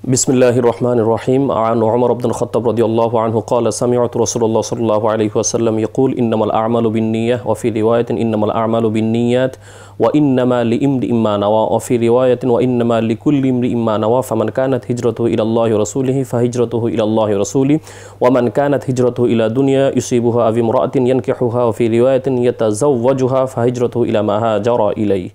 بسم الله الرحمن الرحيم عن عمر بن الخطاب رضي الله عنه قال سمعت رسول الله صلى الله عليه وسلم يقول إنما الأعمال بالنية وفي رواية إنما الأعمال بالنيات وإنما لامرئ ما نوى وفي رواية وإنما لكل امرئ ما نوى فمن كانت هجرته إلى الله ورسوله فهجرته إلى الله ورسوله ومن كانت هجرته إلى دنيا يصيبها أو امرأة ينكحها وفي رواية يتزوجها فهجرته إلى ما هاجر إليه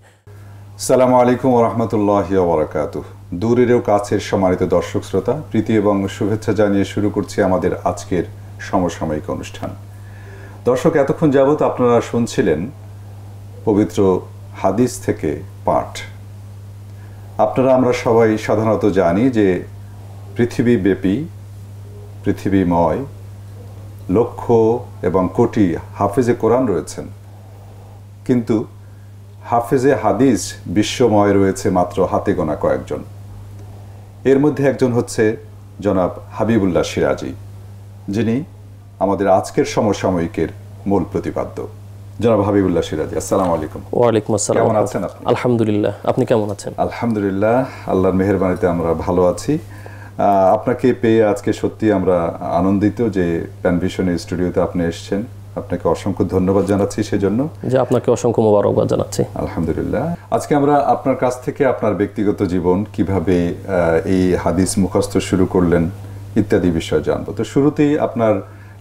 السلام عليكم ورحمة الله وبركاته দূরেরও কাছের সমারিত দর্শক শ্রোতা প্রীতি এবং শুভেচ্ছা জানিয়ে শুরু করছি আমাদের আজকের সমসাময়িক অনুষ্ঠান দর্শক এতক্ষণ যাবৎ আপনারা শুনছিলেন পবিত্র হাদিস থেকে পাঠ আপনারা আমরা সবাই সাধারণত জানি যে পৃথিবীব্যাপী পৃথিবীময় লক্ষ এবং কোটি হাফেজে কোরআন রয়েছেন কিন্তু হাফেজে হাদিস বিশ্বময় রয়েছে মাত্র হাতে গোনা কয়েকজন এর মধ্যে একজন হচ্ছে জনাব হাবিবুল্লাহ সিরাজি যিনি আমাদের আজকের সমসাময়িকের মূল প্রতিপাদ্য জনাব হাবিবুল্লাহ সিরাজি আসসালামু আলাইকুম ওয়ালাইকুম আসসালাম কেমন আছেন আপনি আলহামদুলিল্লাহ আপনি কেমন আছেন আলহামদুলিল্লাহ আল্লাহর মেহরবানিতে আমরা ভালো আছি আপনাকে পেয়ে আজকে সত্যি আমরা আনন্দিত যে প্যানভিশনের স্টুডিওতে আপনি এসছেন আপনাকে অসংখ্য ধন্যবাদ জানাচ্ছি সেজন্য যে আপনাকে অসংখ্য মোবারকবাদ জানাচ্ছি আলহামদুলিল্লাহ আজকে আমরা আপনার কাছ থেকে আপনার ব্যক্তিগত জীবন কিভাবে এই হাদিস মুখস্থ শুরু করলেন ইত্যাদি বিষয় জানবো তো শুরুতেই আপনার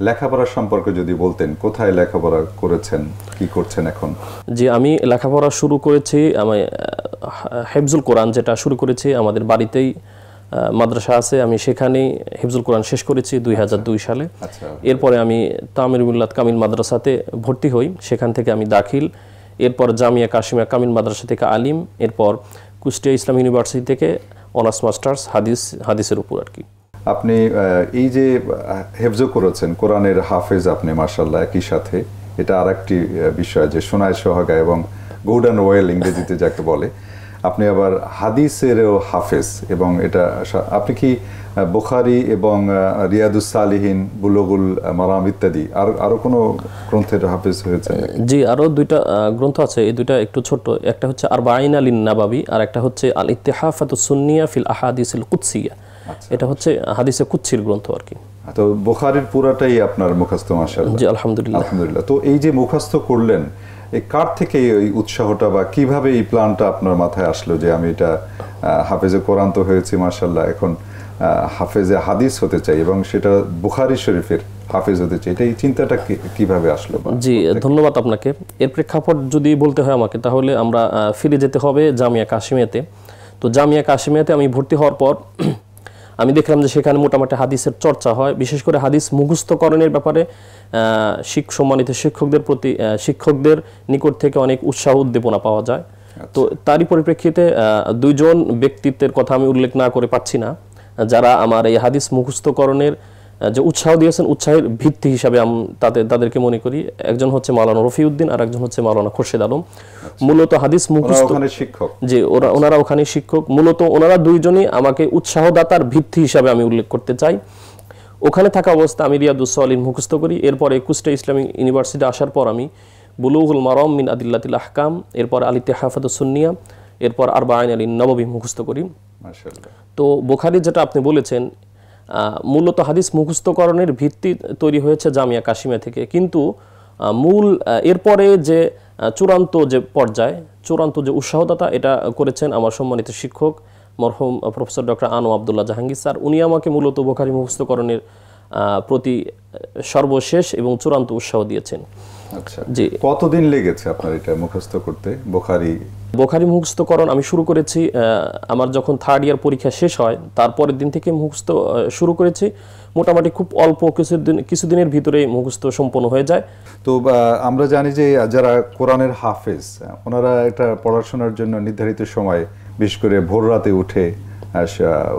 লেখাপড়া সম্পর্কে যদি বলতেন কোথায় লেখাপড়া করেছেন কি করছেন এখন যে আমি লেখাপড়া শুরু করেছি আমি হেফজুল কোরআন যেটা শুরু করেছি আমাদের বাড়িতেই মাদ্রাসা আছে আমি সেখানেই হিফজুল কোরআন শেষ করেছি দুই হাজার দুই আচ্ছা। সালে আচ্ছা। এরপরে আমি তামিরুল্লাহ কামিল মাদ্রাসাতে ভর্তি হই সেখান থেকে আমি দাখিল এরপর জামিয়া কাশিমিয়া কামিল মাদ্রাসা থেকে আলিম এরপর কুষ্টিয়া ইসলাম ইউনিভার্সিটি থেকে অনার্স মাস্টার্স হাদিস হাদিসের উপর আর কি আপনি এই যে হেফজো করেছেন কোরআনের হাফেজ আপনি মার্শাল্লাহ একই সাথে এটা আর একটি বিষয় যে সোনায় সোহাগা এবং গোল্ডেন ওয়েল ইংরেজিতে যাকে বলে আপনি আবার হাদিসেরও হাফেজ এবং এটা আপনি কি বুখারি এবং রিয়াদুস আলিহীন বুলগুল মারাম ইত্যাদি আর আরও কোনো গ্রন্থের হাফেজ হয়েছে জি আরও দুইটা গ্রন্থ আছে এই দুইটা একটু ছোট একটা হচ্ছে আর বাইন আলিন নাবাবি আর একটা হচ্ছে আল ইতিহাফাত সুনিয়া ফিল আহাদিসিল কুৎসিয়া আচ্ছা, এটা হচ্ছে হাদিসে কুচ্ছির গ্রন্থ আর কি আচ্ছা, তো বোখারের পুরাটাই আপনার মুখস্থ মাসা জি আলহামদুলিল্লাহ আলহামদুলিল্লাহ তো এই যে মুখস্থ করলেন এই কার থেকে ওই উৎসাহটা বা কিভাবে এই প্ল্যানটা আপনার মাথায় আসলো যে আমি এটা হাফেজে কোরআন তো হয়েছি মার্শাল্লাহ এখন হাফেজে হাদিস হতে চাই এবং সেটা বুখারি শরীফের হাফেজ হতে চাই এটা এই চিন্তাটা কিভাবে আসলো জি ধন্যবাদ আপনাকে এর প্রেক্ষাপট যদি বলতে হয় আমাকে তাহলে আমরা ফিরে যেতে হবে জামিয়া কাশিমিয়াতে তো জামিয়া কাশিমিয়াতে আমি ভর্তি হওয়ার পর আমি দেখলাম যে সেখানে মোটামুটি হাদিসের চর্চা হয় বিশেষ করে হাদিস মুখস্থকরণের ব্যাপারে শিখ সম্মানিত শিক্ষকদের প্রতি শিক্ষকদের নিকট থেকে অনেক উৎসাহ উদ্দীপনা পাওয়া যায় আচ্ছা। তো তারই পরিপ্রেক্ষিতে দুইজন ব্যক্তিত্বের কথা আমি উল্লেখ না করে পাচ্ছি না যারা আমার এই হাদিস মুখস্থকরণের যে উৎসাহ দিয়েছেন উৎসাহের ভিত্তি হিসাবে আমি তাদের তাদেরকে মনে করি একজন হচ্ছে মাওলানা রফিউদ্দিন আর একজন হচ্ছে মাওলানা খোরশেদ আলম আচ্ছা। মূলত হাদিস মুখস্থ শিক্ষক যে ওরা আচ্ছা। ওনারা ওখানে শিক্ষক মূলত ওনারা দুইজনই আমাকে উৎসাহদাতার ভিত্তি হিসাবে আমি উল্লেখ করতে চাই ওখানে থাকা অবস্থা আমি রিয়াদুসলিন মুখস্থ করি এরপরে কুষ্টা ইসলামিক ইউনিভার্সিটি আসার পর আমি বুলুহুল মারম মিন আদিল্লাতিল আহকাম এরপর আলী তেহাফাদ হাফাদুসুন্নিয়া এরপর আরবা আইন আলী নবী মুখস্থ করি তো বোখারি যেটা আপনি বলেছেন মূলত হাদিস মুখস্থকরণের ভিত্তি তৈরি হয়েছে জামিয়া কাশিমা থেকে কিন্তু মূল এরপরে যে চূড়ান্ত যে পর্যায় চূড়ান্ত যে উৎসাহদাতা এটা করেছেন আমার সম্মানিত শিক্ষক মরহম প্রফেসর ডক্টর আনো আবদুল্লাহ জাহাঙ্গীর স্যার উনি আমাকে মূলত বোখারি মুখস্থকরণের প্রতি সর্বশেষ এবং চূড়ান্ত উৎসাহ দিয়েছেন আচ্ছা জি কতদিন লেগেছে আপনার এটা মুখস্থ করতে বোখারি বোখারি মুখস্থকরণ আমি শুরু করেছি আমার যখন থার্ড ইয়ার পরীক্ষা শেষ হয় তারপরের দিন থেকে মুখস্থ শুরু করেছি মোটামুটি খুব অল্প কিছুদিন কিছুদিনের ভিতরেই মুখস্থ সম্পন্ন হয়ে যায় তো আমরা জানি যে যারা কোরআনের হাফেজ ওনারা এটা পড়াশোনার জন্য নির্ধারিত সময় বিশেষ করে ভোর রাতে উঠে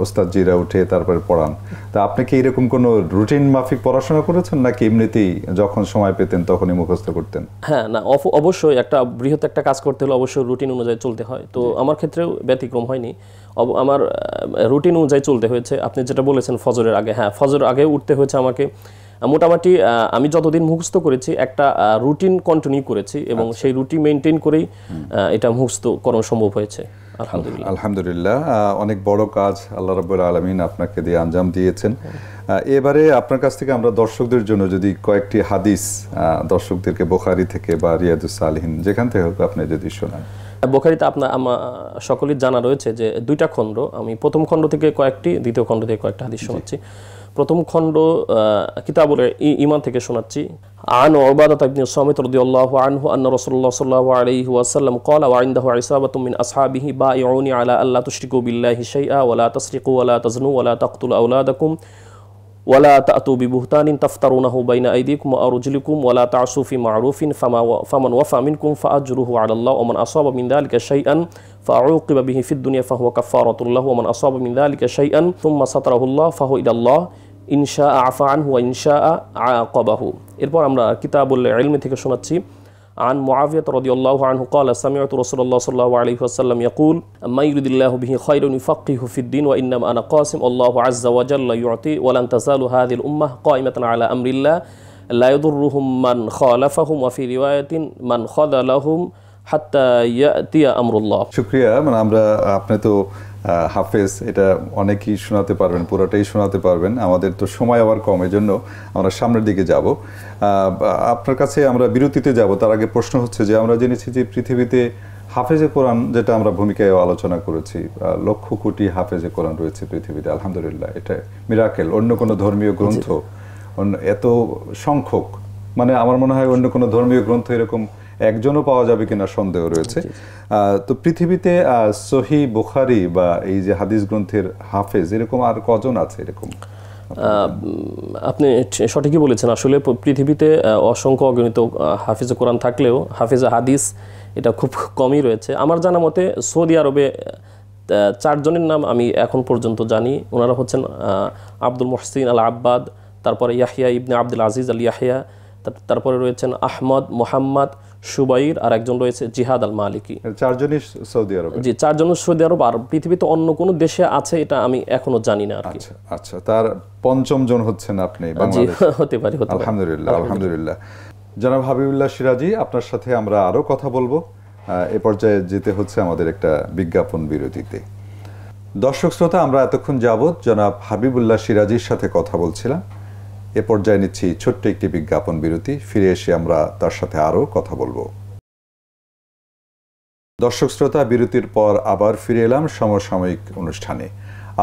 ওস্তাদজিরা উঠে তারপরে পড়ান তা আপনি কি এরকম কোনো রুটিন মাফিক পড়াশোনা করেছেন নাকি এমনিতেই যখন সময় পেতেন তখনই মুখস্থ করতেন হ্যাঁ না অবশ্যই একটা বৃহৎ একটা কাজ করতে হলে অবশ্যই রুটিন অনুযায়ী চলতে হয় তো আমার ক্ষেত্রেও ব্যতিক্রম হয়নি আমার রুটিন অনুযায়ী চলতে হয়েছে আপনি যেটা বলেছেন ফজরের আগে হ্যাঁ ফজরের আগে উঠতে হয়েছে আমাকে মোটামুটি আমি যতদিন মুখস্থ করেছি একটা রুটিন কন্টিনিউ করেছি এবং আচ্ছা। সেই রুটিন মেনটেন করেই এটা করা সম্ভব হয়েছে আলহামদুলিল্লাহ আলহামদুলিল্লাহ অনেক বড় কাজ আল্লাহ রাবুল আলমিন আপনাকে দিয়ে আঞ্জাম দিয়েছেন এবারে আপনার কাছ থেকে আমরা দর্শকদের জন্য যদি কয়েকটি হাদিস দর্শকদেরকে বোখারি থেকে বা রিয়াদুস আলহিন যেখান থেকে হোক আপনি যদি শোনান বোখারিতে আপনার আমার সকলের জানা রয়েছে যে দুইটা খণ্ড আমি প্রথম খণ্ড থেকে কয়েকটি দ্বিতীয় খণ্ড থেকে কয়েকটা হাদিস শোনাচ্ছি প্রথম খণ্ড কিতাবুল ইমান থেকে শোনাচ্ছি আন ওবাদত ইবনে সামিত রাদিয়াল্লাহু আনহু আন্না রাসূলুল্লাহ সাল্লাল্লাহু আলাইহি ওয়াসাল্লাম ক্বালা ওয়া ইনদাহু ইসাবাতুম মিন আসহাবিহি বায়ুনি আলা আল্লা তুশরিকু ولا تأتوا ببهتان تفترونه بين أيديكم وأرجلكم ولا تعصوا في معروف فما فمن وفى منكم فأجره على الله ومن أصاب من ذلك شيئا فأعوقب به في الدنيا فهو كفارة له ومن أصاب من ذلك شيئا ثم ستره الله فهو إلى الله إن شاء عفا عنه وإن شاء عاقبه এরপর أمرا كتاب العلم تكشنا تسيب عن معاوية رضي الله عنه قال سمعت رسول الله صلى الله عليه وسلم يقول ما يريد الله به خير يفقه في الدين وإنما أنا قاسم الله عز وجل يعطي ولن تزال هذه الأمة قائمة على أمر الله لا يضرهم من خالفهم وفي رواية من خذلهم حتى يأتي أمر الله شكرا من أمر أبنته হাফেজ এটা অনেকেই শোনাতে পারবেন পুরোটাই শোনাতে পারবেন আমাদের তো সময় আবার কম জন্য আমরা সামনের দিকে যাব আপনার কাছে আমরা বিরতিতে যাব তার আগে প্রশ্ন হচ্ছে যে আমরা জেনেছি যে পৃথিবীতে হাফেজে কোরআন যেটা আমরা ভূমিকায় আলোচনা করেছি লক্ষ কোটি হাফেজে কোরআন রয়েছে পৃথিবীতে আলহামদুলিল্লাহ এটা মিরাকেল অন্য কোনো ধর্মীয় গ্রন্থ এত সংখ্যক মানে আমার মনে হয় অন্য কোনো ধর্মীয় গ্রন্থ এরকম একজনও পাওয়া যাবে কিনা সন্দেহ রয়েছে তো পৃথিবীতে সহি বুখারি বা এই যে হাদিস গ্রন্থের হাফেজ এরকম আর কজন আছে এরকম আপনি সঠিকই বলেছেন আসলে পৃথিবীতে অসংখ্য অগণিত হাফিজ কোরআন থাকলেও হাফিজ হাদিস এটা খুব কমই রয়েছে আমার জানা মতে সৌদি আরবে চারজনের নাম আমি এখন পর্যন্ত জানি ওনারা হচ্ছেন আব্দুল মহসিন আল আব্বাদ তারপরে ইয়াহিয়া ইবনে আব্দুল আজিজ আল ইয়াহিয়া তারপরে রয়েছেন আহমদ মোহাম্মদ সুবাইর আর একজন রয়েছে জিহাদ আল মালিকি চারজনই সৌদি আরব জি চারজন সৌদি আরব আর পৃথিবীতে অন্য কোন দেশে আছে এটা আমি এখনো জানি না আর কি আচ্ছা, আচ্ছা তার পঞ্চম জন হচ্ছেন আপনি হতে পারি হতে আলহামদুলিল্লাহ আলহামদুলিল্লাহ জনাব হাবিবুল্লাহ সিরাজি আপনার সাথে আমরা আরো কথা বলবো এ পর্যায়ে যেতে হচ্ছে আমাদের একটা বিজ্ঞাপন বিরতিতে দর্শক শ্রোতা আমরা এতক্ষণ যাবৎ জনাব হাবিবুল্লাহ সিরাজির সাথে কথা বলছিলাম এ পর্যায়ে নিচ্ছি ছোট্ট একটি বিজ্ঞাপন বিরতি ফিরে এসে আমরা তার সাথে আরও কথা বলবো দর্শক শ্রোতা বিরতির পর আবার ফিরে এলাম সমসাময়িক অনুষ্ঠানে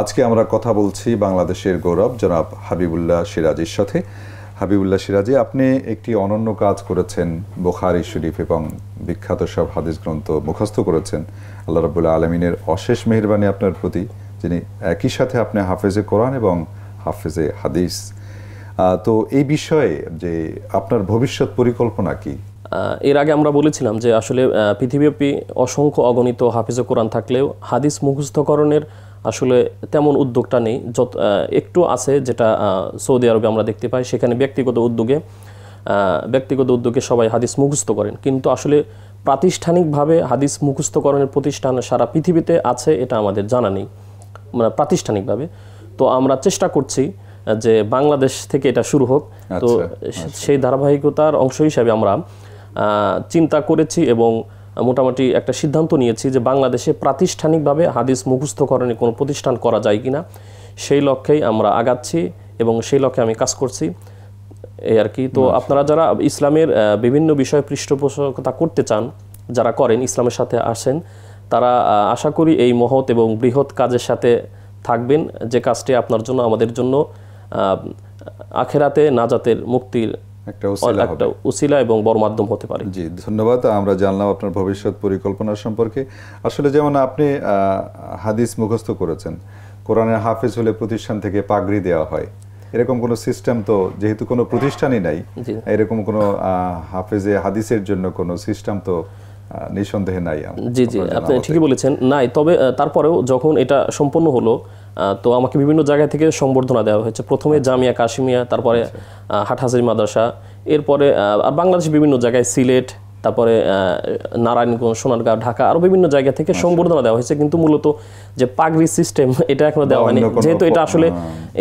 আজকে আমরা কথা বলছি বাংলাদেশের গৌরব জনাব হাবিবুল্লাহ সিরাজির সাথে হাবিবুল্লাহ সিরাজি আপনি একটি অনন্য কাজ করেছেন বোখারি শরীফ এবং বিখ্যাত সব হাদিস গ্রন্থ মুখস্থ করেছেন আল্লাহ রবুল্লাহ আলমিনের অশেষ মেহরবানি আপনার প্রতি যিনি একই সাথে আপনি হাফেজে কোরআন এবং হাফেজে হাদিস তো এই বিষয়ে যে আপনার ভবিষ্যৎ পরিকল্পনা কি এর আগে আমরা বলেছিলাম যে আসলে পৃথিবীব্যাপী অসংখ্য অগণিত হাফিজ কোরআন থাকলেও হাদিস মুখস্থকরণের আসলে তেমন উদ্যোগটা নেই যত একটু আছে যেটা সৌদি আরবে আমরা দেখতে পাই সেখানে ব্যক্তিগত উদ্যোগে ব্যক্তিগত উদ্যোগে সবাই হাদিস মুখস্থ করেন কিন্তু আসলে প্রাতিষ্ঠানিকভাবে হাদিস মুখস্থকরণের প্রতিষ্ঠান সারা পৃথিবীতে আছে এটা আমাদের জানা নেই মানে প্রাতিষ্ঠানিকভাবে তো আমরা চেষ্টা করছি যে বাংলাদেশ থেকে এটা শুরু হোক তো আচ্ছা, আচ্ছা। সেই ধারাবাহিকতার অংশ হিসাবে আমরা চিন্তা করেছি এবং মোটামুটি একটা সিদ্ধান্ত নিয়েছি যে বাংলাদেশে প্রাতিষ্ঠানিকভাবে হাদিস মুখস্থকরণে কোনো প্রতিষ্ঠান করা যায় কিনা সেই লক্ষ্যেই আমরা আগাচ্ছি এবং সেই লক্ষ্যে আমি কাজ করছি এই আর কি তো আপনারা যারা ইসলামের বিভিন্ন বিষয়ে পৃষ্ঠপোষকতা করতে চান যারা করেন ইসলামের সাথে আসেন তারা আশা করি এই মহৎ এবং বৃহৎ কাজের সাথে থাকবেন যে কাজটি আপনার জন্য আমাদের জন্য আখেরাতে নাজাতের মুক্তির একটা উসিলা এবং বড় মাধ্যম হতে পারে জি ধন্যবাদ আমরা জানলাম আপনার ভবিষ্যৎ পরিকল্পনা সম্পর্কে আসলে যেমন আপনি হাদিস মুখস্থ করেছেন কোরআনের হাফেজ হলে প্রতিষ্ঠান থেকে পাগড়ি দেওয়া হয় এরকম কোনো সিস্টেম তো যেহেতু কোনো প্রতিষ্ঠানই নাই এরকম কোনো হাফেজে হাদিসের জন্য কোনো সিস্টেম তো নিঃসন্দেহে নাই জি জি আপনি ঠিকই বলেছেন নাই তবে তারপরেও যখন এটা সম্পন্ন হলো তো আমাকে বিভিন্ন জায়গা থেকে সম্বর্ধনা দেওয়া হয়েছে প্রথমে আচ্ছা। জামিয়া কাশিমিয়া তারপরে আচ্ছা। হাটহাজারি মাদ্রাসা এরপরে আর বাংলাদেশের বিভিন্ন জায়গায় সিলেট তারপরে নারায়ণগঞ্জ সোনারগাঁও ঢাকা আরও বিভিন্ন জায়গা থেকে আচ্ছা। সম্বর্ধনা দেওয়া হয়েছে কিন্তু মূলত যে পাগড়ি সিস্টেম এটা এখনো দেওয়া হয়নি যেহেতু এটা আসলে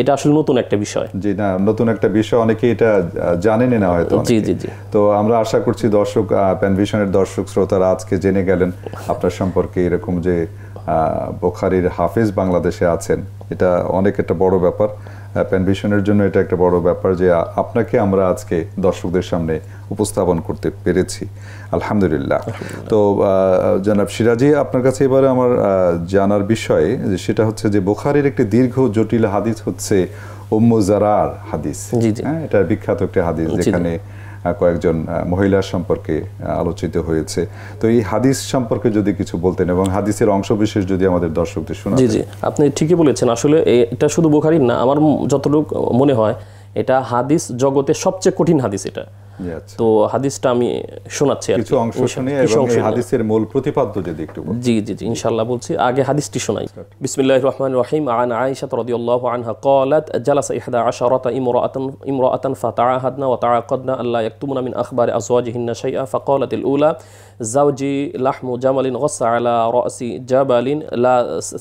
এটা আসলে নতুন একটা বিষয় জি না নতুন একটা বিষয় অনেকে এটা জানেনই না হয়তো জি জি জি তো আমরা আশা করছি দর্শক প্যানভিশনের দর্শক শ্রোতারা আজকে জেনে গেলেন আপনার সম্পর্কে এরকম যে বোখারির হাফিজ বাংলাদেশে আছেন এটা অনেক একটা বড় ব্যাপার প্যানভিশনের জন্য এটা একটা বড় ব্যাপার যে আপনাকে আমরা আজকে দর্শকদের সামনে উপস্থাপন করতে পেরেছি আলহামদুলিল্লাহ তো জনাব সিরাজি আপনার কাছে এবারে আমার জানার বিষয়ে যে সেটা হচ্ছে যে বোখারির একটি দীর্ঘ জটিল হাদিস হচ্ছে ওম্মু হাদিস হ্যাঁ এটা বিখ্যাত একটি হাদিস যেখানে কয়েকজন মহিলার সম্পর্কে আলোচিত হয়েছে তো এই হাদিস সম্পর্কে যদি কিছু বলতেন এবং হাদিসের অংশবিশেষ যদি আমাদের দর্শকদের শুনে জি জি আপনি ঠিকই বলেছেন আসলে এটা শুধু বোখারি না আমার যতটুকু মনে হয় এটা হাদিস জগতে সবচেয়ে কঠিন হাদিস এটা তো হাদিসটা আমি শোনাচ্ছি কিছু অংশ শুনি এবং এই হাদিসের মূল প্রতিপাদ্য যদি একটু জি জি জি ইনশাআল্লাহ বলছি আগে হাদিসটি শোনাই বিসমিল্লাহির রহমানির রহিম عن عائشه আয়েশা الله عنها قالت جلس 11 امرأة امرأة فتعاهدنا وتعاقدنا ألا يكتمن من أخبار أزواجهن شيئا فقالت الأولى زوجي لحم جمل غص على رأس جبل لا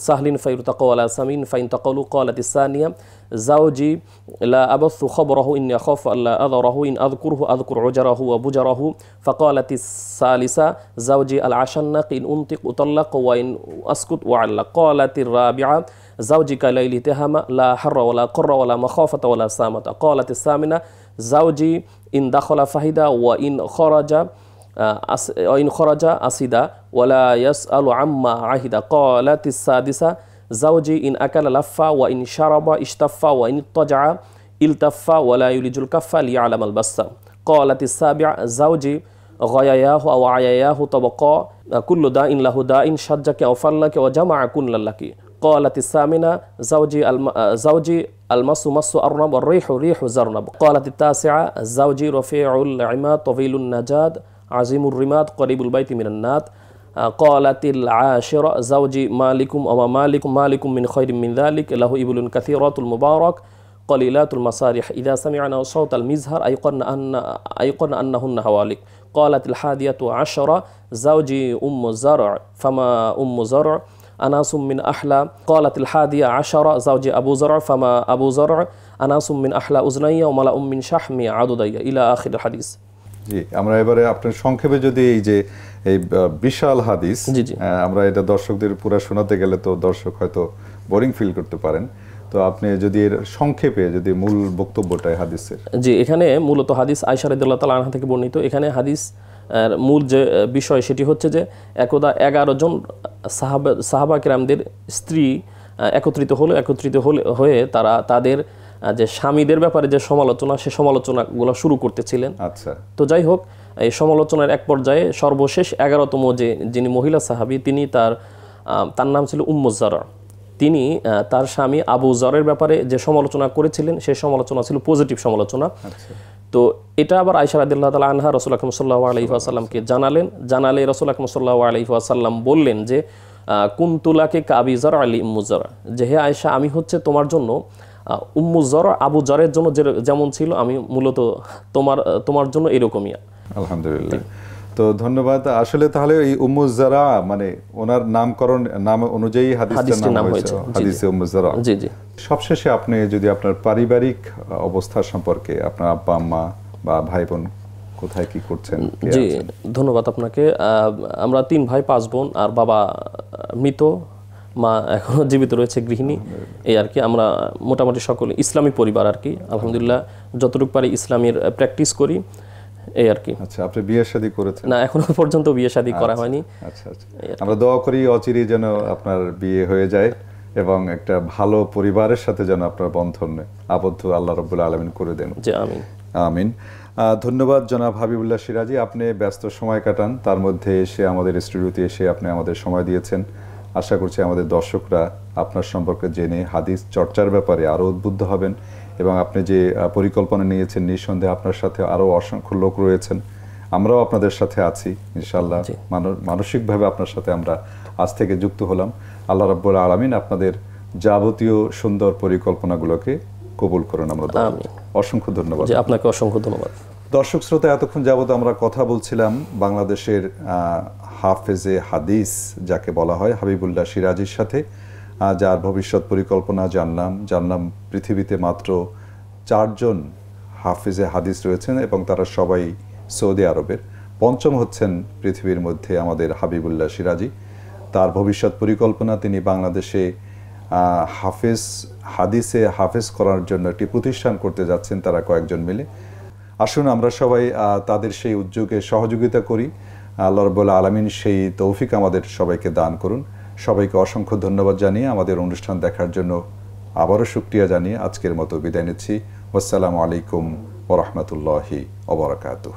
سهل فيرتقى ولا سمين فإن تقلوا قالت الثانية زوجي لا أبث خبره إني أخاف ألا أذره إن أذكره أذكر عجره وبجره فقالت الثالثة زوجي العشنق إن أنطق أطلق وإن أسكت وعلق قالت الرابعة زوجي كليل تهم لا حر ولا قر ولا مخافة ولا سامة قالت الثامنة زوجي إن دخل فهد وإن خرج آه، وإن خرج أسدا ولا يسأل عما عهد قالت السادسة زوجي إن أكل لف وإن شرب اشتف وإن اضطجع التف ولا يلج الكف ليعلم البسة قالت السابع زوجي غياياه أو عياياه طبقا كل داء له داء شجك أو فلك وجمع كل لك قالت الثامنة زوجي الم... زوجي المس مس أرنب والريح ريح زرنب قالت التاسعة زوجي رفيع العماد طويل النجاد عظيم الرماد قريب البيت من النات কলাতিল আশের জাউজি মালিকুম ওমা মালিকুম মালিকুম মিন খৈরিম মিন দালিক লাহু ইবুলুন কাথিরতুল মুবারক কলিলাতুল মাসারিহ ইদা সামিআনা সৌত আল মিজহার আইকন আন্না আইকন আন্নাহুন্না হাওয়ালিক কলাতিল হাদিয়াতু আশরা জাউজি উম্মু জার ফামা উম্মু জার أناس من أحلى قالت الحادية عشرة زوج أبو زرع فما أبو زرع أناس من أحلى أذني وملأ من شحمي عددي إلى آخر الحديث জি আমরা এবারে আপনার সংক্ষেপে যদি এই যে এই বিশাল হাদিস আমরা এটা দর্শকদের পুরো শোনাতে গেলে তো দর্শক হয়তো বোরিং ফিল করতে পারেন তো আপনি যদি এর সংক্ষেপে যদি মূল বক্তব্যটাই হাদিসের জি এখানে মূলত হাদিস আয়সা রাদিয়াল্লাহু তাআলা আনহা থেকে বর্ণিত এখানে হাদিস মূল যে বিষয় সেটি হচ্ছে যে একদা এগারো জন সাহাবা সাহাবা কেরামদের স্ত্রী একত্রিত হলো একত্রিত হয়ে তারা তাদের যে স্বামীদের ব্যাপারে যে সমালোচনা সে সমালোচনাগুলো শুরু করতেছিলেন আচ্ছা তো যাই হোক এই সমালোচনার এক পর্যায়ে সর্বশেষ এগারোতম যে যিনি মহিলা সাহাবি তিনি তার তার নাম ছিল উম্মুজারা তিনি তার স্বামী আবু জরের ব্যাপারে যে সমালোচনা করেছিলেন সেই সমালোচনা ছিল পজিটিভ সমালোচনা আচ্ছা। তো এটা আবার আইসার রাদিল্লাহ তালা আনহা রসুল আকম সাল্লাহ আলহিহাসাল্লামকে জানালেন জানালে রসুল আকম সাল্লাহ আলহিহাসাল্লাম বললেন যে কুন্তুলাকে জর আলী উম্মুজারা যে হে আয়সা আমি হচ্ছে তোমার জন্য উম্মুজর আবু জরের জন্য যেমন ছিল আমি মূলত তোমার তোমার জন্য এরকমই আলহামদুলিল্লাহ তো ধন্যবাদ আসলে তাহলে এই উম্মুজারা মানে ওনার নামকরণ নাম অনুযায়ী হাদিসের নাম হয়েছে হাদিসে উম্মুজারা জি জি সবশেষে আপনি যদি আপনার পারিবারিক অবস্থা সম্পর্কে আপনার আব্বা আম্মা বা ভাই বোন কোথায় কি করছেন জি ধন্যবাদ আপনাকে আমরা তিন ভাই পাঁচ বোন আর বাবা মৃত মা এখনও জীবিত রয়েছে গৃহিণী এই আর কি আমরা মোটামুটি সকলে ইসলামী পরিবার আর কি আলহামদুলিল্লাহ যতটুক পারি ইসলামের প্র্যাকটিস করি এই আর কি আচ্ছা আপনি বিয়ে করেছেন না এখনো পর্যন্ত বিয়ে করা আচ্ছা, হয়নি আচ্ছা আচ্ছা আমরা দোয়া করি অচিরেই যেন আপনার বিয়ে হয়ে যায় এবং একটা ভালো পরিবারের সাথে যেন আপনার বন্ধন আবদ্ধ আল্লাহ রব্বুল আলমিন করে দেন আমিন আমিন ধন্যবাদ জনাব হাবিবুল্লাহ সিরাজি আপনি ব্যস্ত সময় কাটান তার মধ্যে এসে আমাদের স্টুডিওতে এসে আপনি আমাদের সময় দিয়েছেন আশা করছি আমাদের দর্শকরা আপনার সম্পর্কে জেনে হাদিস চর্চার ব্যাপারে আরও উদ্বুদ্ধ হবেন এবং আপনি যে পরিকল্পনা নিয়েছেন নিঃসন্দেহে আপনার সাথে আরও অসংখ্য লোক রয়েছেন আমরাও আপনাদের সাথে আছি ইনশাল্লাহ মানসিকভাবে আপনার সাথে আমরা আজ থেকে যুক্ত হলাম আল্লাহ রব্বুল আলমিন আপনাদের যাবতীয় সুন্দর পরিকল্পনাগুলোকে কবুল করুন আমরা অসংখ্য ধন্যবাদ আপনাকে অসংখ্য ধন্যবাদ দর্শক শ্রোতা এতক্ষণ যাবত আমরা কথা বলছিলাম বাংলাদেশের হাফেজে হাদিস যাকে বলা হয় হাবিবুল্লাহ সিরাজির সাথে যার ভবিষ্যৎ পরিকল্পনা জানলাম জানলাম পৃথিবীতে মাত্র চারজন হাফিজে হাদিস রয়েছেন এবং তারা সবাই সৌদি আরবের পঞ্চম হচ্ছেন পৃথিবীর মধ্যে আমাদের হাবিবুল্লাহ সিরাজি তার ভবিষ্যৎ পরিকল্পনা তিনি বাংলাদেশে হাফেজ হাদিসে হাফেজ করার জন্য একটি প্রতিষ্ঠান করতে যাচ্ছেন তারা কয়েকজন মিলে আসুন আমরা সবাই তাদের সেই উদ্যোগে সহযোগিতা করি আল্লাহ রবুল্লা আলমিন সেই তৌফিক আমাদের সবাইকে দান করুন সবাইকে অসংখ্য ধন্যবাদ জানিয়ে আমাদের অনুষ্ঠান দেখার জন্য আবারও শুক্রিয়া জানিয়ে আজকের মতো বিদায় নিচ্ছি আসসালামু আলাইকুম ওরহমতুল্লাহি অবরাকাতুহ